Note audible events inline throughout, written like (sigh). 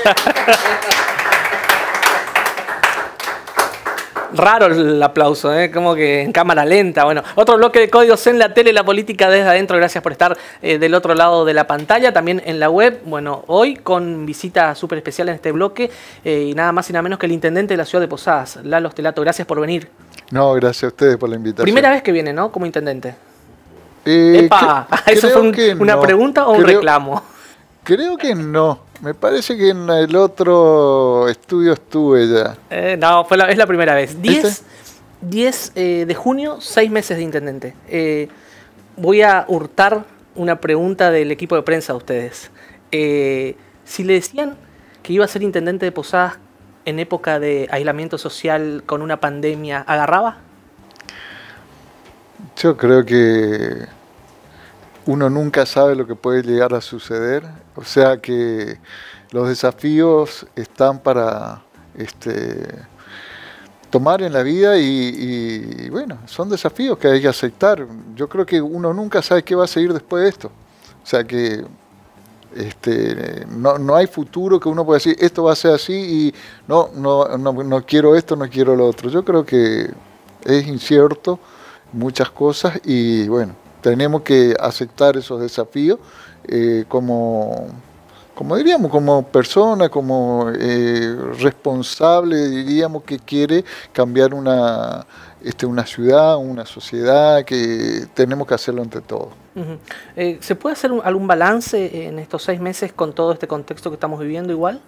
(laughs) Raro el aplauso, ¿eh? como que en cámara lenta. Bueno, otro bloque de códigos en la tele, la política desde adentro. Gracias por estar eh, del otro lado de la pantalla, también en la web. Bueno, hoy con visita súper especial en este bloque eh, y nada más y nada menos que el intendente de la ciudad de Posadas, Lalo Estelato. Gracias por venir. No, gracias a ustedes por la invitación. Primera vez que viene, ¿no? Como intendente. Eh, Epa, (laughs) ¿Eso fue una pregunta o un reclamo? Creo que no. Me parece que en el otro estudio estuve ya. Eh, no, es la primera vez. 10, eh, de junio, seis meses de intendente. Eh, voy a hurtar una pregunta del equipo de prensa a ustedes. si le decían que iba a ser intendente de Posadas en época de aislamiento social con una pandemia, ¿agarraba? Yo creo que uno nunca sabe lo que puede llegar a suceder, o sea que los desafíos están para este, tomar en la vida y, bueno, son desafíos que hay que aceptar. Yo creo que uno nunca sabe qué va a seguir después de esto, o sea que este, no, hay futuro que uno pueda decir esto va a ser así y no, no, no, no quiero esto, no quiero lo otro. Yo creo que es incierto muchas cosas y bueno, tenemos que aceptar esos desafíos eh, como, diríamos, como persona, como eh, responsable, diríamos que quiere cambiar una, este, una ciudad, una sociedad, que tenemos que hacerlo ante todo. Eh, ¿Se puede hacer algún balance en estos seis meses con todo este contexto que estamos viviendo igual?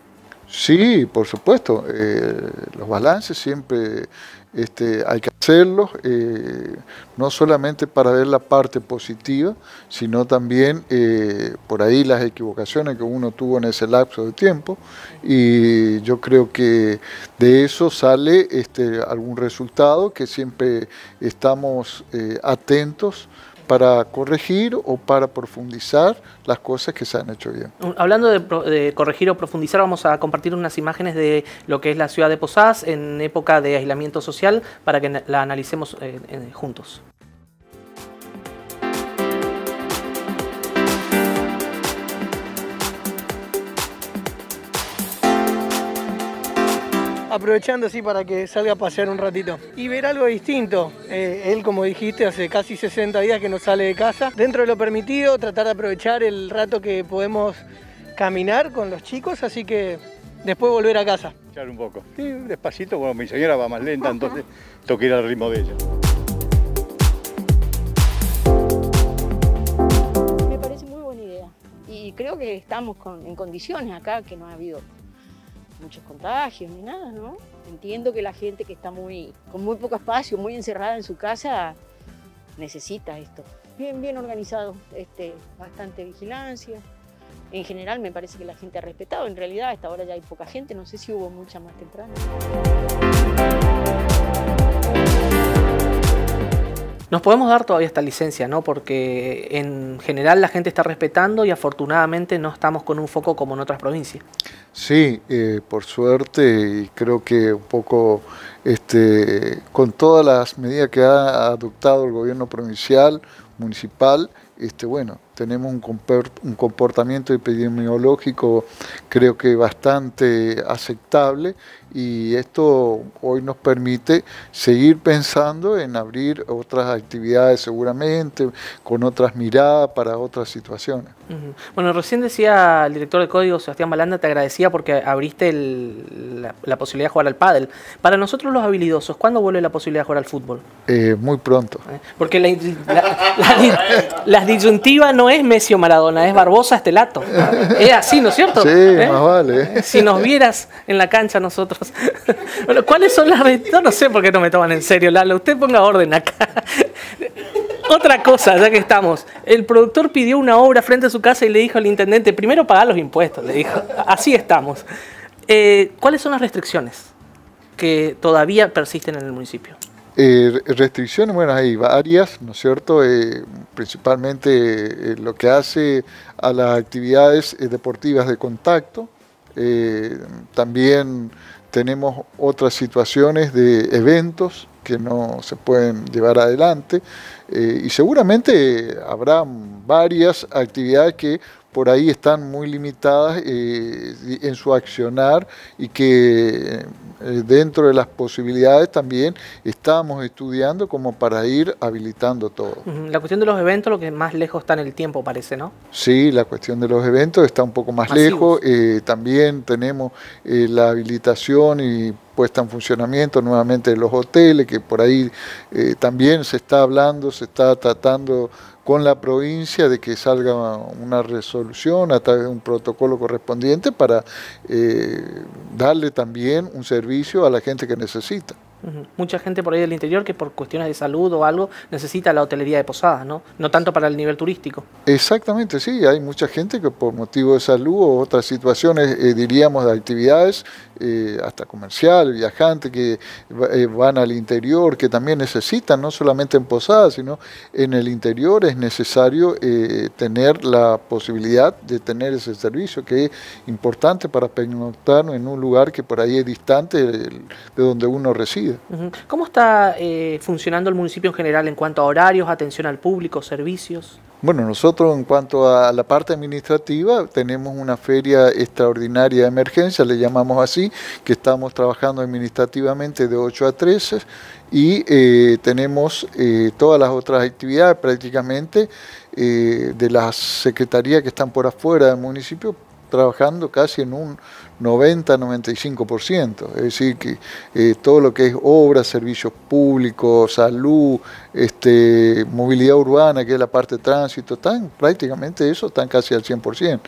Sí, por supuesto. Eh, los balances siempre este, hay que hacerlos, eh, no solamente para ver la parte positiva, sino también eh, por ahí las equivocaciones que uno tuvo en ese lapso de tiempo. Y yo creo que de eso sale este, algún resultado que siempre estamos atentos para corregir o para profundizar las cosas que se han hecho bien. Hablando de, corregir o profundizar, vamos a compartir unas imágenes de lo que es la ciudad de Posadas en época de aislamiento social para que la analicemos eh, juntos. aprovechando así para que salga a pasear un ratito y ver algo distinto. Eh, él, como dijiste, hace casi 60 días que no sale de casa. Dentro de lo permitido, tratar de aprovechar el rato que podemos caminar con los chicos, así que después volver a casa. Echar un poco. Sí, despacito, bueno, mi señora va más lenta, entonces toque ir al ritmo de ella. Me parece muy buena idea y creo que estamos en condiciones acá que no ha habido muchos contagios ni nada, ¿no? Entiendo que la gente que está muy, con muy poco espacio, muy encerrada en su casa, necesita esto. Bien, bien organizado, este, bastante vigilancia. En general me parece que la gente ha respetado, en realidad hasta ahora ya hay poca gente, no sé si hubo mucha más temprano. Nos podemos dar todavía esta licencia, ¿no? Porque en general la gente está respetando y afortunadamente no estamos con un foco como en otras provincias. Sí, eh, por suerte, y creo que un poco este, con todas las medidas que ha adoptado el gobierno provincial, municipal, este, bueno, tenemos un comportamiento epidemiológico creo que bastante aceptable y esto hoy nos permite seguir pensando en abrir otras actividades seguramente, con otras miradas para otras situaciones. Bueno, recién decía el director de código, Sebastián Balanda, te agradecía porque abriste la, posibilidad de jugar al pádel. Para nosotros los habilidosos, ¿cuándo vuelve la posibilidad de jugar al fútbol? Eh, muy pronto. Eh, porque la, disyuntiva no es Messi o Maradona, es Barbosa este lato. Es así, ¿no es cierto? Sí, ¿Eh? más vale. Si nos vieras en la cancha nosotros. ¿cuáles son las... No, no sé por qué no me toman en serio, Lalo. Usted ponga orden acá otra cosa, ya que estamos. El productor pidió una obra frente a su casa y le dijo al intendente, primero pagar los impuestos, le dijo. Así estamos. Eh, ¿Cuáles son las restricciones que todavía persisten en el municipio? Eh, restricciones, bueno, hay varias, ¿no es cierto? Eh, principalmente lo que hace a las actividades deportivas de contacto. también tenemos otras situaciones de eventos que no se pueden llevar adelante. Eh, y seguramente habrá varias actividades que por ahí están muy limitadas eh, en su accionar y que eh, dentro de las posibilidades también estamos estudiando como para ir habilitando todo. La cuestión de los eventos, lo que más lejos está en el tiempo parece, ¿no? Sí, la cuestión de los eventos está un poco más lejos. Eh, también tenemos la habilitación y puesta en funcionamiento nuevamente de los hoteles, que por ahí también se está hablando, se está tratando con la provincia de que salga una resolución a través de un protocolo correspondiente para eh, darle también un servicio a la gente que necesita. Mucha gente por ahí del interior que por cuestiones de salud o algo necesita la hotelería de posadas, ¿no? No tanto para el nivel turístico. Exactamente, sí, hay mucha gente que por motivo de salud o otras situaciones, eh, diríamos, de actividades, eh, hasta comercial, viajante, que eh, van al interior, que también necesitan, no solamente en posadas, sino en el interior es necesario tener la posibilidad de tener ese servicio que es importante para pernoctar en un lugar que por ahí es distante de donde uno reside. ¿Cómo está eh, funcionando el municipio en general en cuanto a horarios, atención al público, servicios? Bueno, nosotros en cuanto a la parte administrativa tenemos una feria extraordinaria de emergencia, le llamamos así, que estamos trabajando administrativamente de 8 a 13 y eh, tenemos eh, todas las otras actividades prácticamente de las secretarías que están por afuera del municipio trabajando casi en un 90-95%. Es decir, que eh, todo lo que es obras, servicios públicos, salud, este, movilidad urbana, que es la parte de tránsito, están prácticamente eso, están casi al 100%.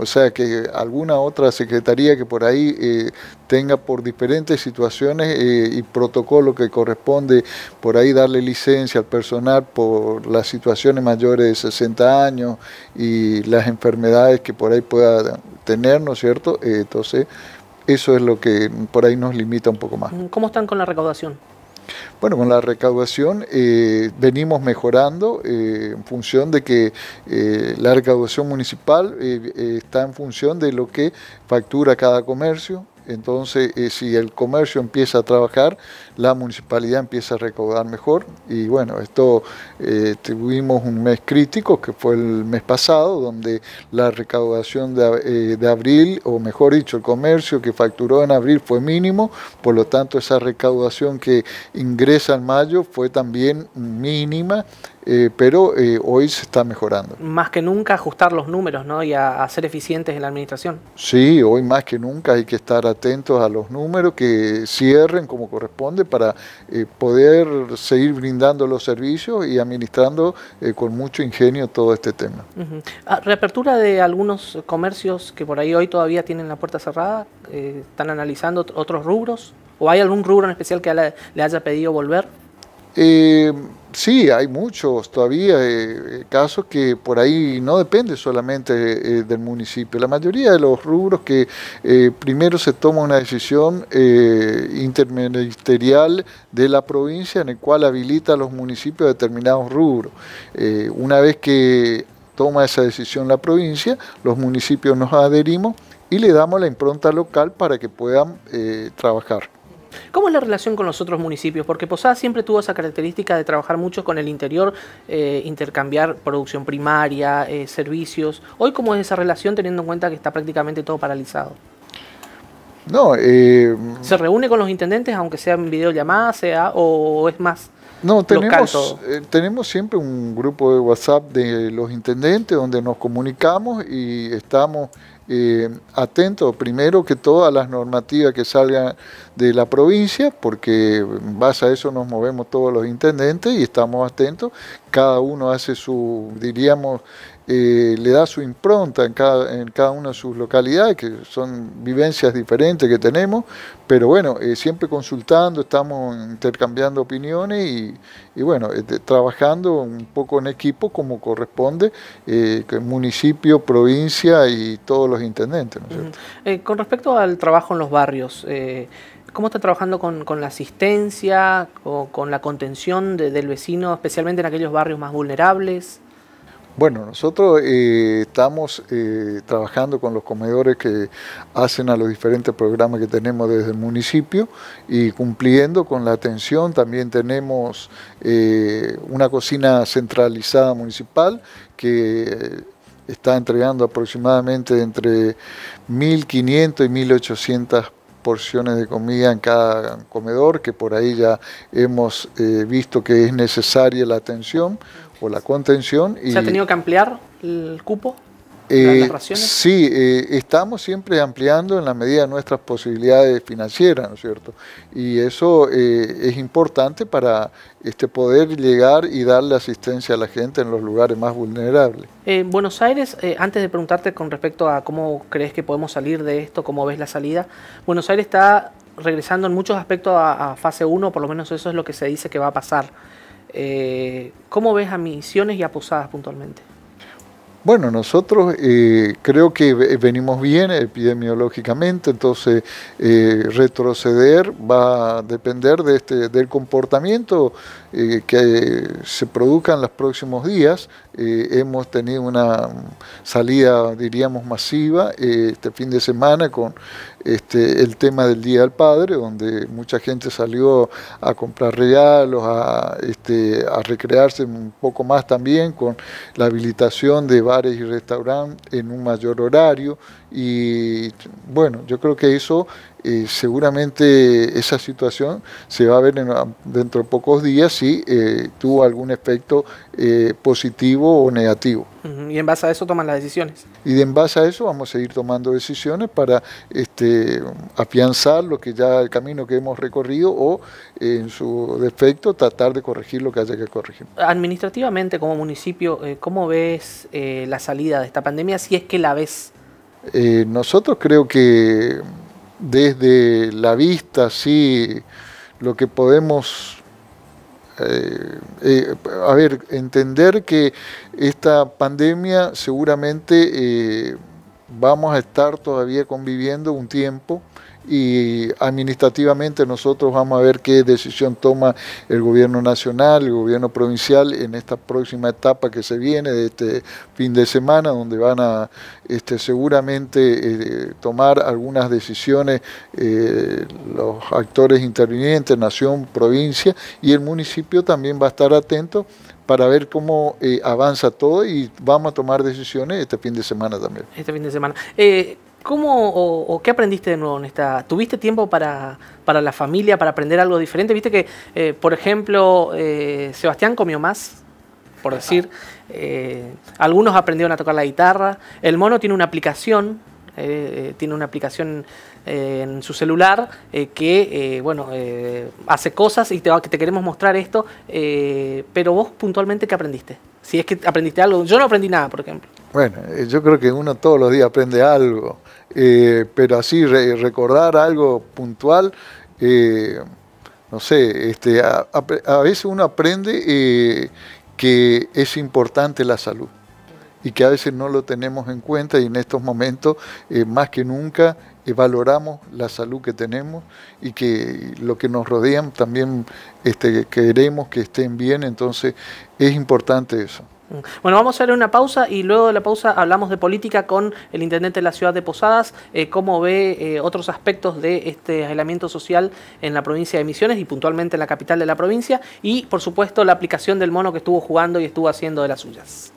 O sea que alguna otra secretaría que por ahí eh, tenga por diferentes situaciones eh, y protocolo que corresponde por ahí darle licencia al personal por las situaciones mayores de 60 años y las enfermedades que por ahí pueda tener, ¿no es cierto? Eh, entonces, eso es lo que por ahí nos limita un poco más. Mm, ¿Cómo están con la recaudación? Bueno, con la recaudación eh, venimos mejorando eh, en función de que la recaudación municipal está en función de lo que factura cada comercio, entonces, eh, si el comercio empieza a trabajar, la municipalidad empieza a recaudar mejor. Y bueno, esto eh, tuvimos un mes crítico, que fue el mes pasado, donde la recaudación de, eh, de, abril, o mejor dicho, el comercio que facturó en abril fue mínimo, por lo tanto esa recaudación que ingresa en mayo fue también mínima. Eh, pero eh, hoy se está mejorando. Más que nunca ajustar los números ¿no? y a, ser eficientes en la administración. Sí, hoy más que nunca hay que estar atentos a los números que cierren como corresponde para eh, poder seguir brindando los servicios y administrando con mucho ingenio todo este tema. Ah, reapertura de algunos comercios que por ahí hoy todavía tienen la puerta cerrada, ¿están analizando otros rubros? ¿O hay algún rubro en especial que le haya pedido volver? Eh, sí, hay muchos todavía eh, eh, casos que por ahí no depende solamente del municipio. La mayoría de los rubros que primero se toma una decisión interministerial de la provincia en el cual habilita a los municipios determinados rubros. una vez que toma esa decisión la provincia, los municipios nos adherimos y le damos la impronta local para que puedan trabajar. ¿Cómo es la relación con los otros municipios? Porque Posada siempre tuvo esa característica de trabajar mucho con el interior, eh, intercambiar producción primaria, eh, servicios. Hoy, ¿cómo es esa relación teniendo en cuenta que está prácticamente todo paralizado? No, eh, ¿Se reúne con los intendentes, aunque sea en videollamada, sea, o es más no, tenemos siempre un grupo de WhatsApp de los intendentes donde nos comunicamos y estamos atentos, eh, atento primero que todas las normativas que salgan de la provincia, porque en base a eso nos movemos todos los intendentes y estamos atentos, cada uno hace su, diríamos, eh, le da su impronta en cada, en cada una de sus localidades, que son vivencias diferentes que tenemos, pero bueno, eh, siempre consultando, estamos intercambiando opiniones y, y bueno, este, trabajando un poco en equipo como corresponde, eh, municipio, provincia y todos los intendentes. con respecto al trabajo en los barrios, ¿Cómo está trabajando con, con la asistencia o con la contención del vecino, especialmente en aquellos barrios más vulnerables? Bueno, nosotros eh, estamos eh, trabajando con los comedores que hacen a los diferentes programas que tenemos desde el municipio y cumpliendo con la atención. También tenemos eh, una cocina centralizada municipal que está entregando aproximadamente entre 1.500 y 1.800 porciones de comida en cada comedor, que por ahí ya hemos eh, visto que es necesaria la atención o la contención. Y ¿Se ha tenido que ampliar el cupo? Eh, sí, eh, estamos siempre ampliando en la medida de nuestras posibilidades financieras, ¿no es cierto? Y eso eh, es importante para este, poder llegar y darle asistencia a la gente en los lugares más vulnerables. En Buenos Aires, antes de preguntarte con respecto a cómo crees que podemos salir de esto, cómo ves la salida, Buenos Aires está regresando en muchos aspectos a, a fase 1, por lo menos eso es lo que se dice que va a pasar. ¿Cómo ves a Misiones y a Posadas puntualmente? Bueno, nosotros eh, creo que venimos bien epidemiológicamente, entonces eh, retroceder va a depender de este, del comportamiento eh, que se produzca en los próximos días eh, hemos tenido una salida, diríamos, masiva eh, este fin de semana con este, el tema del Día del Padre, donde mucha gente salió a comprar regalos, este, a recrearse un poco más también con la habilitación de bares y restaurantes en un mayor horario. Y bueno, yo creo que eso eh, seguramente esa situación se va a ver dentro de pocos días si eh, tuvo algún efecto eh, positivo o negativo. Y en base a eso toman las decisiones. Y en base a eso vamos a seguir tomando decisiones para este, afianzar lo que ya el camino que hemos recorrido o en su defecto tratar de corregir lo que haya que corregir. Administrativamente como municipio, ¿cómo ves la salida de esta pandemia si es que la ves? Eh, nosotros creo que desde la vista, sí, lo que podemos... Eh, eh, a ver, entender que esta pandemia seguramente vamos a estar todavía conviviendo un tiempo, y administrativamente nosotros vamos a ver qué decisión toma el gobierno nacional, el gobierno provincial en esta próxima etapa que se viene de este fin de semana, donde van a este, seguramente eh, tomar algunas decisiones eh, los actores intervinientes, nación, provincia, y el municipio también va a estar atento para ver cómo eh, avanza todo y vamos a tomar decisiones este fin de semana también. Este fin de semana. ¿Cómo o, qué aprendiste de nuevo en esta? ¿Tuviste tiempo para, la familia, para aprender algo diferente? Viste que, eh, por ejemplo, eh, Sebastián comió más, por decir. Eh, algunos aprendieron a tocar la guitarra. El mono tiene una aplicación, tiene una aplicación en su celular que, bueno, hace cosas y te, te queremos mostrar esto. pero vos puntualmente, ¿qué aprendiste? Si es que aprendiste algo. Yo no aprendí nada, por ejemplo. Bueno, eh, yo creo que uno todos los días aprende algo, eh, pero así recordar algo puntual, eh, no sé, este, a, veces uno aprende que es importante la salud y que a veces no lo tenemos en cuenta y en estos momentos más que nunca valoramos la salud que tenemos y que lo que nos rodean también este, queremos que estén bien, entonces es importante eso. Mm. Bueno, vamos a hacer una pausa y luego de la pausa hablamos de política con el intendente de la ciudad de Posadas, eh, cómo ve eh, otros aspectos de este aislamiento social en la provincia de Misiones y puntualmente en la capital de la provincia y por supuesto la aplicación del mono que estuvo jugando y estuvo haciendo de las suyas.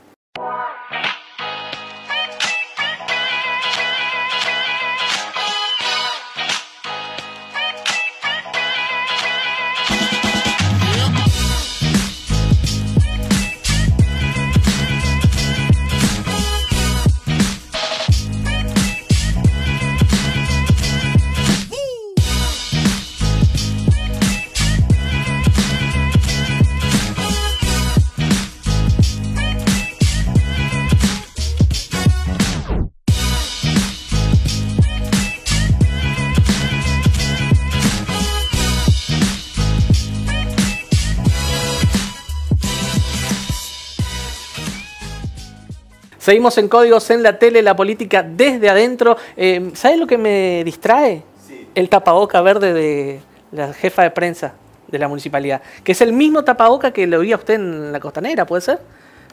Seguimos en Códigos en la tele, la política desde adentro. Eh, ¿Sabes lo que me distrae? Sí. El tapaboca verde de la jefa de prensa de la municipalidad, que es el mismo tapaboca que lo a usted en la costanera, ¿puede ser?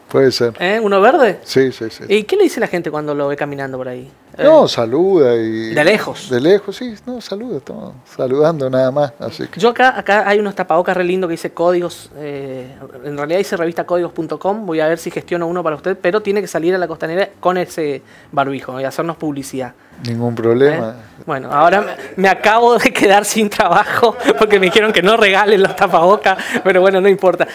Puede ser. ¿Eh? ¿Uno verde? Sí, sí, sí. ¿Y qué le dice la gente cuando lo ve caminando por ahí? Eh, no, saluda y... De lejos. De lejos, sí, no, saluda, estamos saludando nada más. Así que. Yo acá, acá hay unos tapabocas re lindo que dice códigos, eh, en realidad dice revistacódigos.com, voy a ver si gestiono uno para usted, pero tiene que salir a la costanera con ese barbijo y hacernos publicidad. Ningún problema. ¿Eh? Bueno, ahora me, me acabo de quedar sin trabajo porque me dijeron que no regalen los tapabocas, pero bueno, no importa.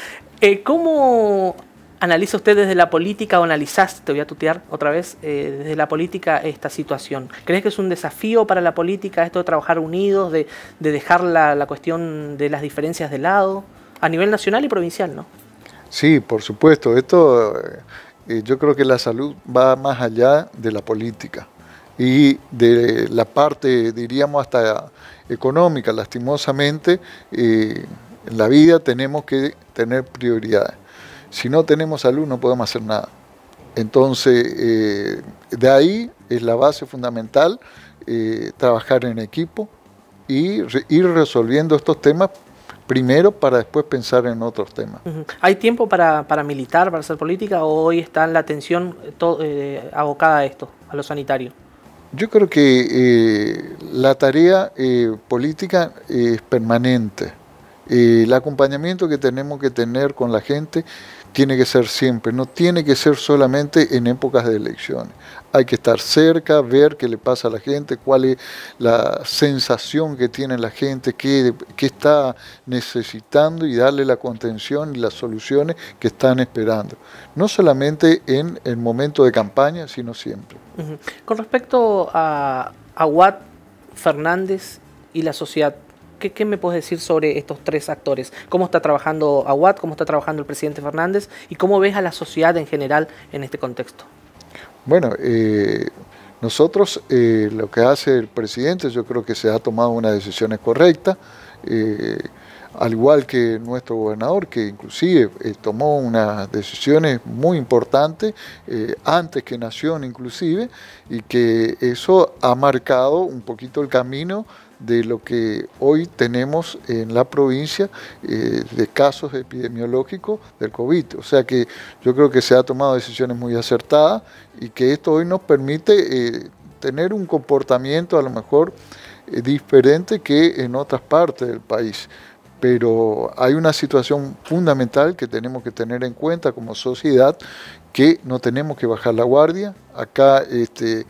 ¿Cómo analiza usted desde la política o analizaste, te voy a tutear otra vez, eh, desde la política esta situación? ¿Crees que es un desafío para la política esto de trabajar unidos, de, dejar la, cuestión de las diferencias de lado, a nivel nacional y provincial, no? Sí, por supuesto. Esto, eh, yo creo que la salud va más allá de la política y de la parte, diríamos, hasta económica. Lastimosamente, eh, en la vida tenemos que tener prioridades si no tenemos salud no podemos hacer nada. Entonces, eh, de ahí es la base fundamental, eh, trabajar en equipo y ir resolviendo estos temas primero para después pensar en otros temas. ¿Hay tiempo para, para militar, para hacer política o hoy está la atención eh, abocada a esto, a lo sanitario? Yo creo que la tarea política es permanente. el acompañamiento que tenemos que tener con la gente tiene que ser siempre, no tiene que ser solamente en épocas de elecciones. Hay que estar cerca, ver qué le pasa a la gente, cuál es la sensación que tiene la gente, qué, está necesitando y darle la contención y las soluciones que están esperando. No solamente en el momento de campaña, sino siempre. Con respecto a Watt, Fernández y la sociedad ¿Qué, me puedes decir sobre estos tres actores? ¿Cómo está trabajando Aguad? ¿Cómo está trabajando el presidente Fernández? ¿Y cómo ves a la sociedad en general en este contexto? Bueno, eh, nosotros eh, lo que hace el presidente, yo creo que se ha tomado una decisión correcta, eh, al igual que nuestro gobernador, que inclusive tomó unas decisiones muy importantes antes que Nación inclusive, y que eso ha marcado un poquito el camino de lo que hoy tenemos en la provincia eh, de casos epidemiológicos del COVID. O sea que yo creo que se ha tomado decisiones muy acertadas y que esto hoy nos permite eh, tener un comportamiento a lo mejor eh, diferente que en otras partes del país. Pero hay una situación fundamental que tenemos que tener en cuenta como sociedad, que no tenemos que bajar la guardia. Acá este,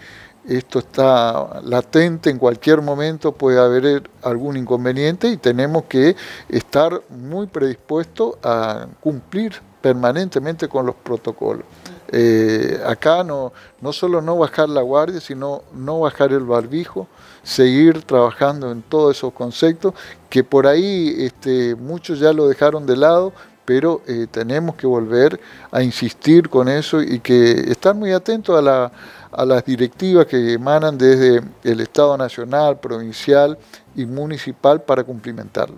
esto está latente, en cualquier momento puede haber eh, algún inconveniente y tenemos que estar muy predispuestos a cumplir permanentemente con los protocolos. Eh, acá no, no solo no bajar la guardia, sino no bajar el barbijo, seguir trabajando en todos esos conceptos que por ahí este, muchos ya lo dejaron de lado, pero eh, tenemos que volver a insistir con eso y que estar muy atentos a la a las directivas que emanan desde el Estado Nacional, provincial y municipal para cumplimentarlo.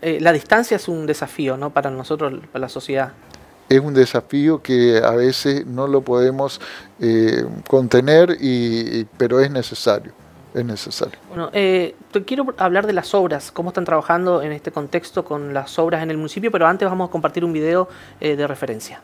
Eh, la distancia es un desafío ¿no? para nosotros, para la sociedad. Es un desafío que a veces no lo podemos eh, contener, y, pero es necesario. Es necesario. Bueno, eh, te quiero hablar de las obras, cómo están trabajando en este contexto con las obras en el municipio, pero antes vamos a compartir un video de referencia.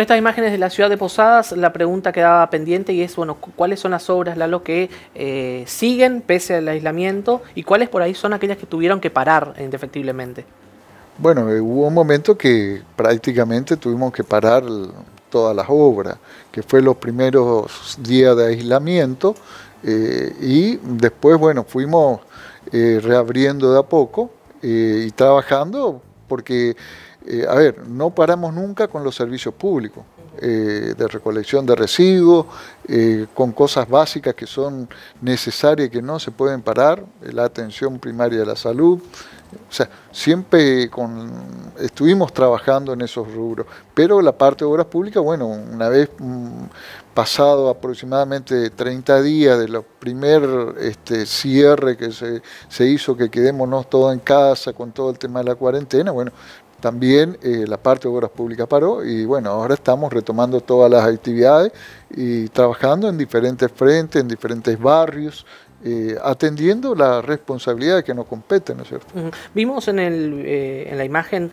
Con estas imágenes de la ciudad de Posadas, la pregunta quedaba pendiente y es, bueno, ¿cuáles son las obras, Lalo, que eh, siguen pese al aislamiento y cuáles por ahí son aquellas que tuvieron que parar indefectiblemente? Bueno, eh, hubo un momento que prácticamente tuvimos que parar todas las obras, que fue los primeros días de aislamiento eh, y después, bueno, fuimos reabriendo de a poco y trabajando porque eh, a ver, no paramos nunca con los servicios públicos, eh, de recolección de residuos, eh, con cosas básicas que son necesarias y que no se pueden parar, la atención primaria de la salud. O sea, siempre estuvimos trabajando en esos rubros, pero la parte de obras públicas, bueno, una vez mm, pasado aproximadamente 30 días de los primer este, cierre que se, se hizo, que quedémonos todos en casa con todo el tema de la cuarentena, bueno, también eh, la parte de obras públicas paró y bueno, ahora estamos retomando todas las actividades y trabajando en diferentes frentes, en diferentes barrios, eh, atendiendo la responsabilidad que nos compete, ¿no es cierto? Vimos en, el, eh, en la imagen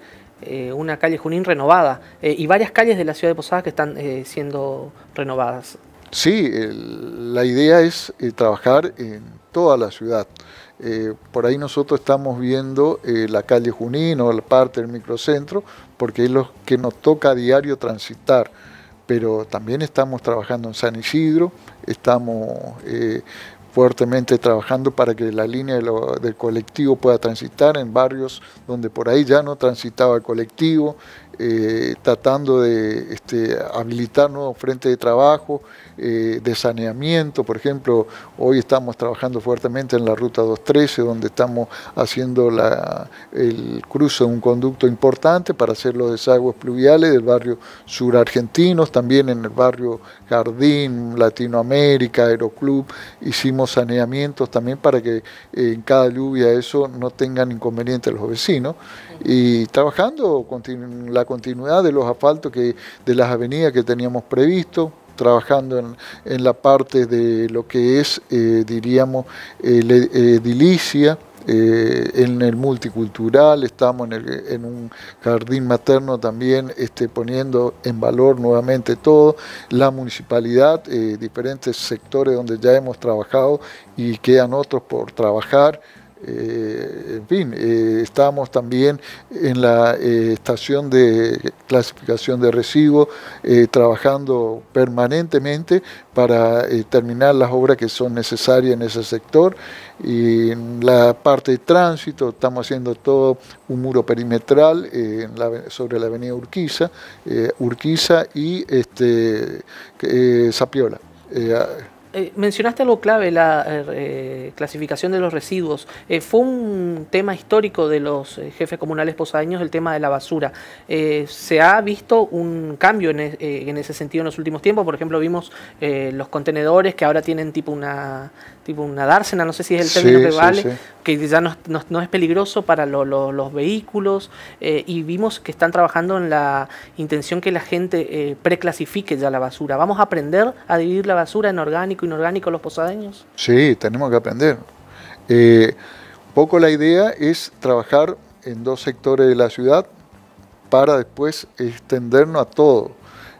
una calle Junín renovada y varias calles de la ciudad de Posadas que están siendo renovadas. Sí, la idea es trabajar en toda la ciudad. Eh, por ahí nosotros estamos viendo eh, la calle Junín o la parte del microcentro, porque es lo que nos toca a diario transitar. Pero también estamos trabajando en San Isidro, estamos eh, fuertemente trabajando para que la línea del colectivo pueda transitar en barrios donde por ahí ya no transitaba el colectivo, eh, tratando de este, habilitar nuevos frentes de trabajo, eh, de saneamiento, por ejemplo, hoy estamos trabajando fuertemente en la ruta 213, donde estamos haciendo el cruce de un conducto importante para hacer los desagües pluviales del barrio sur argentino, también en el barrio Jardín, Latinoamérica, Aeroclub, hicimos saneamientos también para que eh, en cada lluvia eso no tengan inconveniente a los vecinos, y trabajando la continuidad de los asfaltos que, de las avenidas que teníamos previsto trabajando en, la parte de lo que es, eh, diríamos, eh, edilicia, eh, en el multicultural, estamos en, un jardín materno también este, poniendo en valor nuevamente todo, la municipalidad, diferentes sectores donde ya hemos trabajado y quedan otros por trabajar. Eh, en fin, eh, estamos también en la eh, estación de clasificación de residuos trabajando permanentemente para terminar las obras que son necesarias en ese sector. Y en la parte de tránsito estamos haciendo todo un muro perimetral sobre la avenida Urquiza, Urquiza y este, Zapiola. Eh, mencionaste algo clave, la eh, clasificación de los residuos. Eh, fue un tema histórico de los jefes comunales posadeños el tema de la basura. ¿Se ha visto un cambio en, ese sentido en los últimos tiempos? Por ejemplo, vimos los contenedores que ahora tienen tipo una tipo una dársena, no sé si es el término que vale, que ya no, es peligroso para los vehículos y vimos que están trabajando en la intención que la gente preclasifique ya la basura. Vamos a aprender a dividir la basura en orgánico y inorgánico los posadeños? Sí, tenemos que aprender. un eh, poco la idea es trabajar en dos sectores de la ciudad para después extendernos a todo.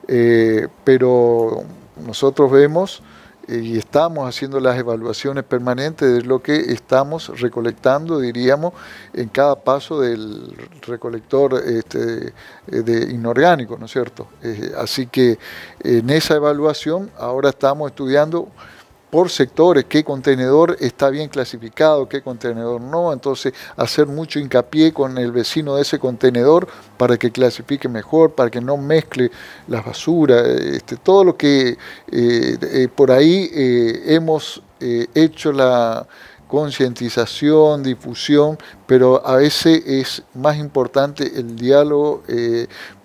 Eh, pero nosotros vemos y estamos haciendo las evaluaciones permanentes de lo que estamos recolectando, diríamos, en cada paso del recolector este, eh, de inorgánico, ¿no es cierto? Eh, así que en esa evaluación ahora estamos estudiando por sectores, qué contenedor está bien clasificado, qué contenedor no, entonces hacer mucho hincapié con el vecino de ese contenedor para que clasifique mejor, para que no mezcle las basuras, este, todo lo que eh, eh, por ahí eh, hemos hecho la concientización, difusión, pero a veces es más importante el diálogo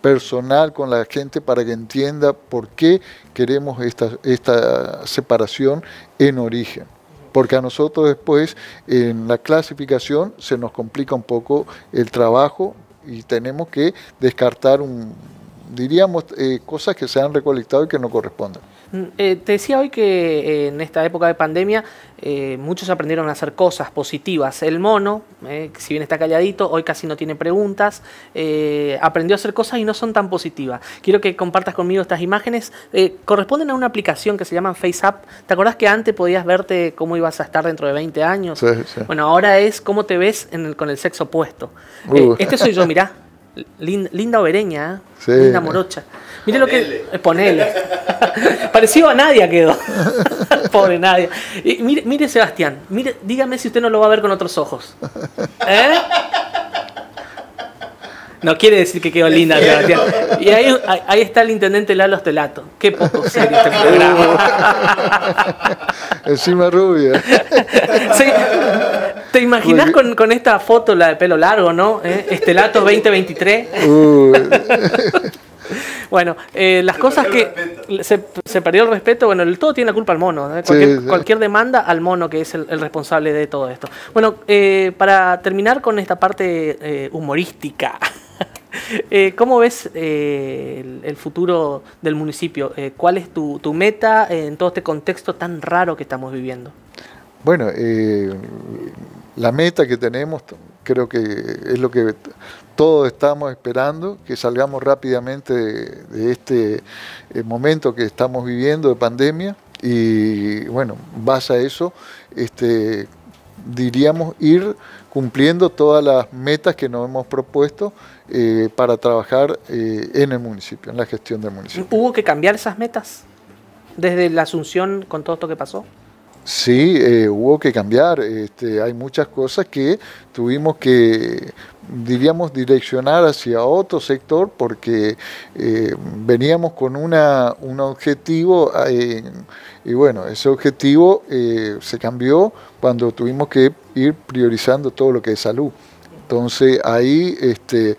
personal con la gente para que entienda por qué queremos esta, esta separación en origen porque a nosotros después en la clasificación se nos complica un poco el trabajo y tenemos que descartar un, diríamos eh, cosas que se han recolectado y que no corresponden. Eh, te decía hoy que eh, en esta época de pandemia eh, muchos aprendieron a hacer cosas positivas. El mono, si bien está calladito, hoy casi no tiene preguntas, aprendió a hacer cosas y no son tan positivas. Quiero que compartas conmigo estas imágenes. corresponden a una aplicación que se llama FaceApp. ¿Te acordás que antes podías verte cómo ibas a estar dentro de 20 años? Bueno, ahora es cómo te ves el, con el sexo opuesto. Uh. este soy yo, mirá. (laughs) Linda, obereña, linda morocha. Mire lo que. Ponele. Eh, (laughs) Parecido a nadie quedó. (laughs) Pobre nadie. mire, Sebastián, mire, dígame si usted no lo va a ver con otros ojos. ¿Eh? No quiere decir que quedó linda, Sebastián. Y ahí, está el intendente Lalo Estelato Qué poco serio este (laughs) programa. Encima rubia. ¿Te imaginas con, esta foto, la de pelo largo, no? ¿Eh? Estelato 2023. (laughs) bueno, eh, las cosas que se, perdió el respeto, bueno, el todo tiene la culpa al mono, ¿eh? cualquier, demanda al mono que es el, responsable de todo esto. Bueno, para terminar con esta parte humorística, (laughs) ¿cómo ves el, futuro del municipio? ¿Cuál es tu, tu, meta en todo este contexto tan raro que estamos viviendo? Bueno, la meta que tenemos, creo que es lo que todos estamos esperando, que salgamos rápidamente de, este eh, momento que estamos viviendo de pandemia y bueno, basa eso, este, diríamos ir cumpliendo todas las metas que nos hemos propuesto eh, para trabajar eh, en el municipio, en la gestión del municipio. ¿Hubo que cambiar esas metas desde la asunción con todo esto que pasó? Sí, eh, hubo que cambiar. Este, hay muchas cosas que tuvimos que, diríamos, direccionar hacia otro sector porque eh, veníamos con una, un objetivo eh, y bueno, ese objetivo se cambió cuando tuvimos que ir priorizando todo lo que es salud. Entonces ahí este,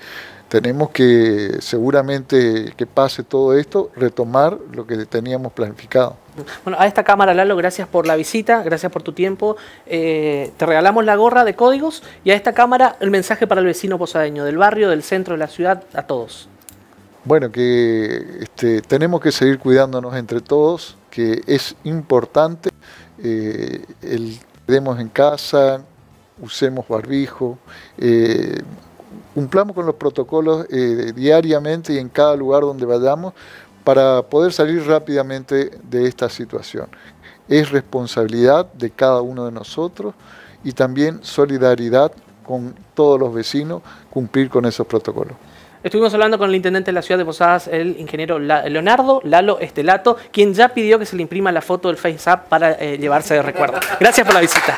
tenemos que, seguramente que pase todo esto, retomar lo que teníamos planificado. Bueno, a esta cámara, Lalo, gracias por la visita, gracias por tu tiempo. Eh, te regalamos la gorra de códigos y a esta cámara el mensaje para el vecino posadeño, del barrio, del centro de la ciudad, a todos. Bueno, que este, tenemos que seguir cuidándonos entre todos, que es importante eh, el quedemos en casa, usemos barbijo. Eh, cumplamos con los protocolos eh, diariamente y en cada lugar donde vayamos para poder salir rápidamente de esta situación. Es responsabilidad de cada uno de nosotros y también solidaridad con todos los vecinos cumplir con esos protocolos. Estuvimos hablando con el intendente de la ciudad de Posadas, el ingeniero Leonardo Lalo Estelato, quien ya pidió que se le imprima la foto del FaceApp para eh, llevarse de recuerdo. Gracias por la visita.